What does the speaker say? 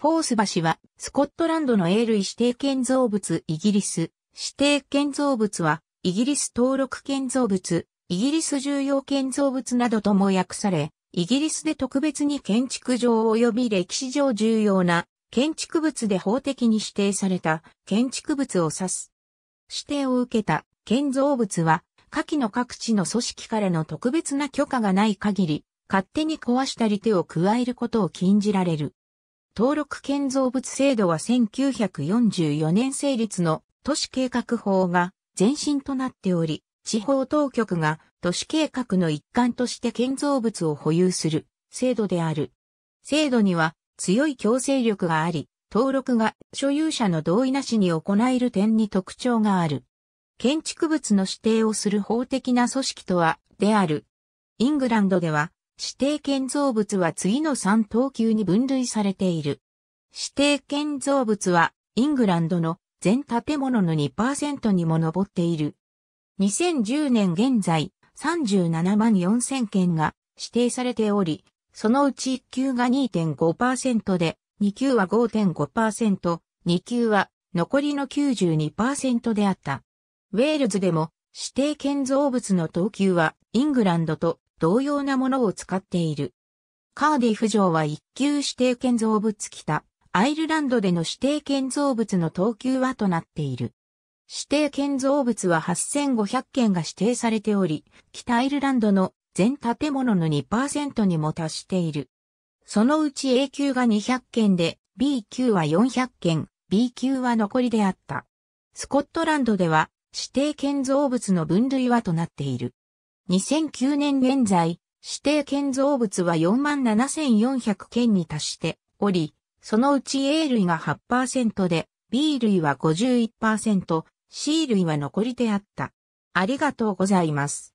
フォース橋は、スコットランドの英類指定建造物イギリス。指定建造物は、イギリス登録建造物、イギリス重要建造物などとも訳され、イギリスで特別に建築上及び歴史上重要な建築物で法的に指定された建築物を指す。指定を受けた建造物は、下記の各地の組織からの特別な許可がない限り、勝手に壊したり手を加えることを禁じられる。登録建造物制度は1944年成立の都市計画法が前身となっており、地方当局が都市計画の一環として建造物を保有する制度である。制度には強い強制力があり、登録が所有者の同意なしに行える点に特徴がある。建築物の指定をする法的な組織とは、である。イングランドでは指定建造物は次の3等級に分類されている。指定建造物は、イングランドの全建物の2%にも上っている。2010年現在、37万4000件が指定されており、そのうち1級が2.5%で、2級は5.5%、2級は残りの92%であった。ウェールズでも指定建造物の等級はイングランドと同様なものを使っている。カーディフ城は一級指定建造物北、アイルランドでの指定建造物の等級はとなっている。指定建造物は8500件が指定されており、北アイルランドの全建物の2%にも達している。そのうち A 級が200件で、B 級は400件、B 級は残りであった。スコットランドでは指定建造物の分類はとなっている。2009年現在、指定建造物は47,400件に達しており、そのうち A 類が8%で、B 類は51%、C 類は残りであった。ありがとうございます。